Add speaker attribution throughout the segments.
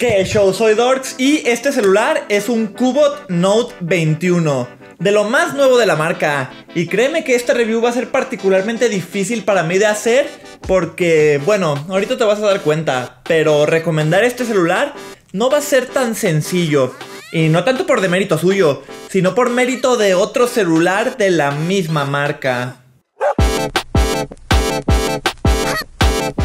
Speaker 1: ¿Qué show? Soy Dorks y este celular es un Cubot Note 21, de lo más nuevo de la marca. Y créeme que esta review va a ser particularmente difícil para mí de hacer porque, bueno, ahorita te vas a dar cuenta, pero recomendar este celular no va a ser tan sencillo. Y no tanto por demérito suyo, sino por mérito de otro celular de la misma marca.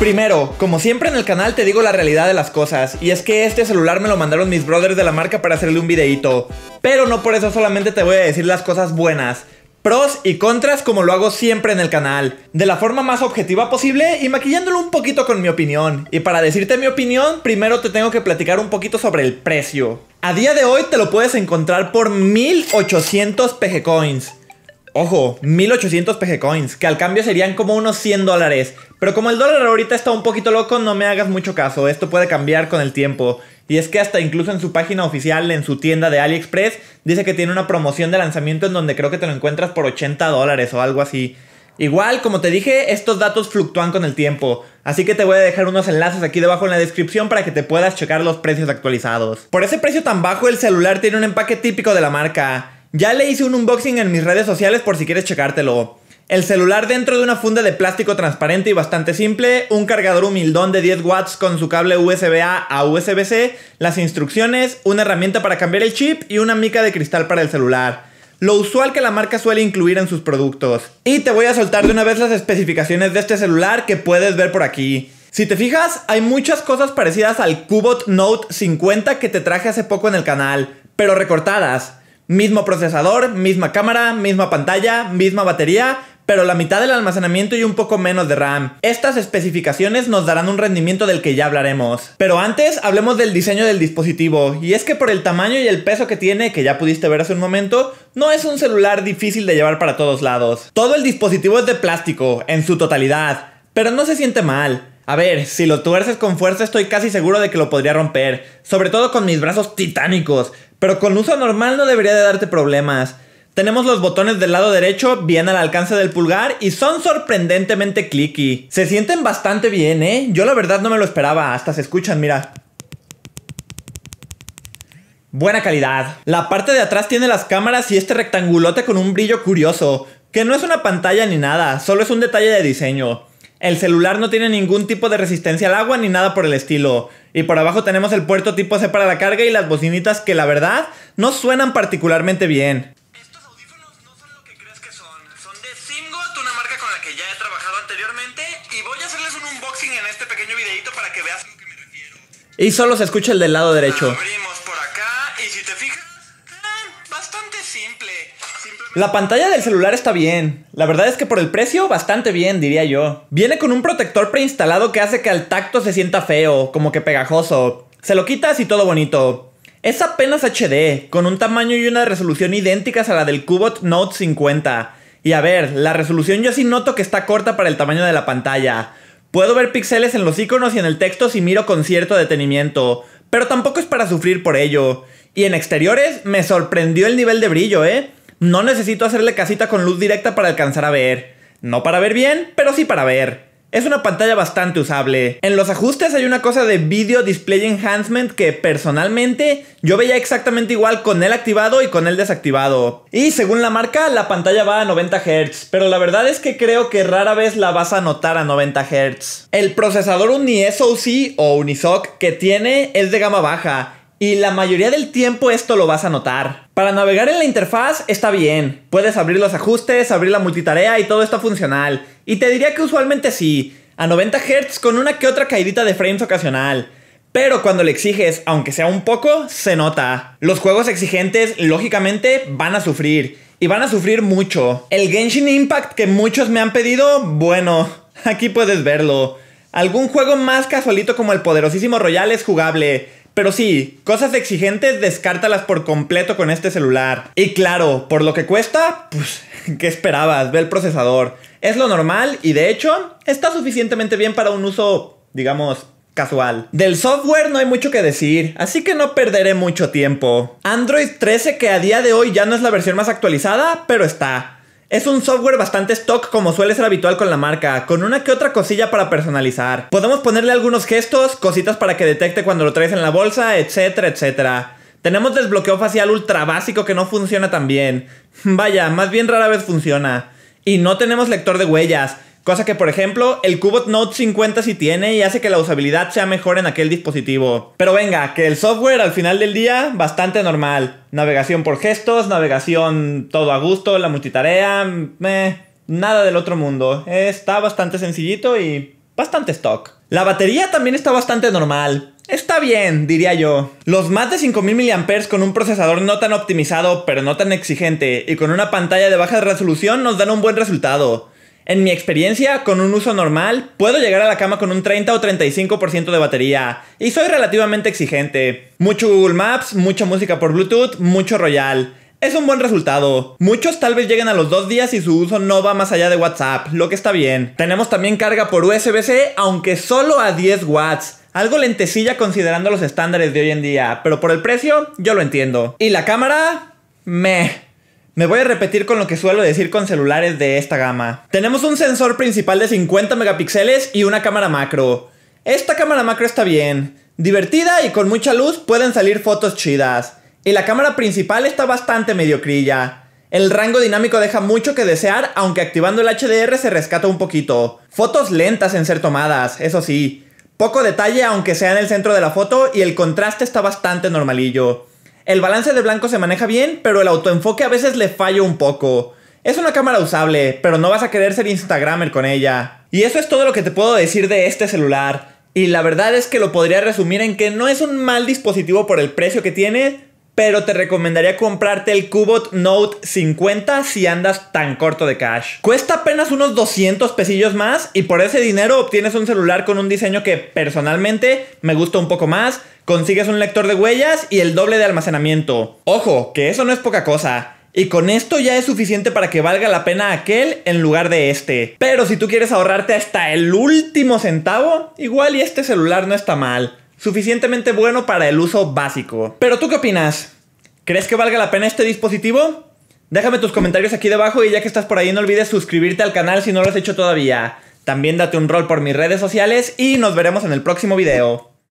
Speaker 1: Primero, como siempre en el canal te digo la realidad de las cosas, y es que este celular me lo mandaron mis brothers de la marca para hacerle un videito Pero no por eso solamente te voy a decir las cosas buenas, pros y contras como lo hago siempre en el canal, de la forma más objetiva posible y maquillándolo un poquito con mi opinión. Y para decirte mi opinión, primero te tengo que platicar un poquito sobre el precio. A día de hoy te lo puedes encontrar por 1800 PG Coins. Ojo, 1800 PG Coins, que al cambio serían como unos 100 dólares. Pero como el dólar ahorita está un poquito loco, no me hagas mucho caso, esto puede cambiar con el tiempo. Y es que hasta incluso en su página oficial, en su tienda de AliExpress, dice que tiene una promoción de lanzamiento en donde creo que te lo encuentras por 80 dólares o algo así. Igual, como te dije, estos datos fluctúan con el tiempo, así que te voy a dejar unos enlaces aquí debajo en la descripción para que te puedas checar los precios actualizados. Por ese precio tan bajo, el celular tiene un empaque típico de la marca. Ya le hice un unboxing en mis redes sociales por si quieres checártelo. El celular dentro de una funda de plástico transparente y bastante simple, un cargador humildón de 10 watts con su cable USB-A a, a usb c las instrucciones, una herramienta para cambiar el chip y una mica de cristal para el celular. Lo usual que la marca suele incluir en sus productos. Y te voy a soltar de una vez las especificaciones de este celular que puedes ver por aquí. Si te fijas, hay muchas cosas parecidas al Cubot Note 50 que te traje hace poco en el canal, pero recortadas. Mismo procesador, misma cámara, misma pantalla, misma batería, pero la mitad del almacenamiento y un poco menos de RAM. Estas especificaciones nos darán un rendimiento del que ya hablaremos. Pero antes hablemos del diseño del dispositivo, y es que por el tamaño y el peso que tiene, que ya pudiste ver hace un momento, no es un celular difícil de llevar para todos lados. Todo el dispositivo es de plástico, en su totalidad, pero no se siente mal. A ver, si lo tuerces con fuerza estoy casi seguro de que lo podría romper, sobre todo con mis brazos titánicos, pero con uso normal no debería de darte problemas. Tenemos los botones del lado derecho bien al alcance del pulgar y son sorprendentemente clicky. Se sienten bastante bien, ¿eh? Yo la verdad no me lo esperaba, hasta se escuchan, mira. Buena calidad. La parte de atrás tiene las cámaras y este rectangulote con un brillo curioso, que no es una pantalla ni nada, solo es un detalle de diseño. El celular no tiene ningún tipo de resistencia al agua ni nada por el estilo. Y por abajo tenemos el puerto tipo C para la carga y las bocinitas que la verdad no suenan particularmente bien. Estos audífonos no son lo que crees que son. Son de Simgot, una marca con la que ya he trabajado anteriormente. Y voy a hacerles un unboxing en este pequeño videito para que veas a lo que me refiero. Y solo se escucha el del lado derecho. Abrimos por acá y si te fijas... Bastante simple. La pantalla del celular está bien. La verdad es que por el precio, bastante bien, diría yo. Viene con un protector preinstalado que hace que al tacto se sienta feo, como que pegajoso. Se lo quitas y todo bonito. Es apenas HD, con un tamaño y una resolución idénticas a la del Cubot Note 50. Y a ver, la resolución yo sí noto que está corta para el tamaño de la pantalla. Puedo ver píxeles en los iconos y en el texto si miro con cierto detenimiento, pero tampoco es para sufrir por ello. Y en exteriores me sorprendió el nivel de brillo, ¿eh? No necesito hacerle casita con luz directa para alcanzar a ver. No para ver bien, pero sí para ver. Es una pantalla bastante usable. En los ajustes hay una cosa de Video Display Enhancement que personalmente yo veía exactamente igual con el activado y con el desactivado. Y según la marca, la pantalla va a 90 Hz, pero la verdad es que creo que rara vez la vas a notar a 90 Hz. El procesador UniSoC o Unisoc que tiene es de gama baja y la mayoría del tiempo esto lo vas a notar. Para navegar en la interfaz está bien. Puedes abrir los ajustes, abrir la multitarea y todo está funcional. Y te diría que usualmente sí, a 90 Hz con una que otra caidita de frames ocasional. Pero cuando le exiges, aunque sea un poco, se nota. Los juegos exigentes, lógicamente, van a sufrir. Y van a sufrir mucho. El Genshin Impact que muchos me han pedido, bueno, aquí puedes verlo. Algún juego más casualito como el poderosísimo Royal es jugable. Pero sí, cosas exigentes descártalas por completo con este celular. Y claro, por lo que cuesta, pues, ¿qué esperabas? Ve el procesador. Es lo normal y de hecho está suficientemente bien para un uso, digamos, casual. Del software no hay mucho que decir, así que no perderé mucho tiempo. Android 13 que a día de hoy ya no es la versión más actualizada, pero está. Es un software bastante stock como suele ser habitual con la marca, con una que otra cosilla para personalizar. Podemos ponerle algunos gestos, cositas para que detecte cuando lo traes en la bolsa, etcétera, etcétera. Tenemos desbloqueo facial ultra básico que no funciona tan bien. Vaya, más bien rara vez funciona. Y no tenemos lector de huellas. Cosa que, por ejemplo, el Cubot Note 50 sí tiene y hace que la usabilidad sea mejor en aquel dispositivo. Pero venga, que el software al final del día, bastante normal. Navegación por gestos, navegación todo a gusto, la multitarea, meh, mm, nada del otro mundo. Está bastante sencillito y bastante stock. La batería también está bastante normal. Está bien, diría yo. Los más de 5000 mAh con un procesador no tan optimizado, pero no tan exigente, y con una pantalla de baja resolución nos dan un buen resultado. En mi experiencia, con un uso normal, puedo llegar a la cama con un 30 o 35% de batería, y soy relativamente exigente. Mucho Google Maps, mucha música por Bluetooth, mucho Royal. Es un buen resultado. Muchos tal vez lleguen a los dos días y su uso no va más allá de WhatsApp, lo que está bien. Tenemos también carga por USB-C, aunque solo a 10 watts. Algo lentecilla considerando los estándares de hoy en día, pero por el precio, yo lo entiendo. Y la cámara... Meh. Me voy a repetir con lo que suelo decir con celulares de esta gama. Tenemos un sensor principal de 50 megapíxeles y una cámara macro. Esta cámara macro está bien, divertida y con mucha luz pueden salir fotos chidas. Y la cámara principal está bastante mediocrilla. El rango dinámico deja mucho que desear, aunque activando el HDR se rescata un poquito. Fotos lentas en ser tomadas, eso sí. Poco detalle aunque sea en el centro de la foto y el contraste está bastante normalillo. El balance de blanco se maneja bien, pero el autoenfoque a veces le falla un poco. Es una cámara usable, pero no vas a querer ser Instagramer con ella. Y eso es todo lo que te puedo decir de este celular. Y la verdad es que lo podría resumir en que no es un mal dispositivo por el precio que tiene, pero te recomendaría comprarte el Cubot Note 50 si andas tan corto de cash. Cuesta apenas unos 200 pesillos más y por ese dinero obtienes un celular con un diseño que personalmente me gusta un poco más, consigues un lector de huellas y el doble de almacenamiento. Ojo, que eso no es poca cosa. Y con esto ya es suficiente para que valga la pena aquel en lugar de este. Pero si tú quieres ahorrarte hasta el último centavo, igual y este celular no está mal. Suficientemente bueno para el uso básico. Pero tú qué opinas? ¿Crees que valga la pena este dispositivo? Déjame tus comentarios aquí debajo y ya que estás por ahí no olvides suscribirte al canal si no lo has hecho todavía. También date un rol por mis redes sociales y nos veremos en el próximo video.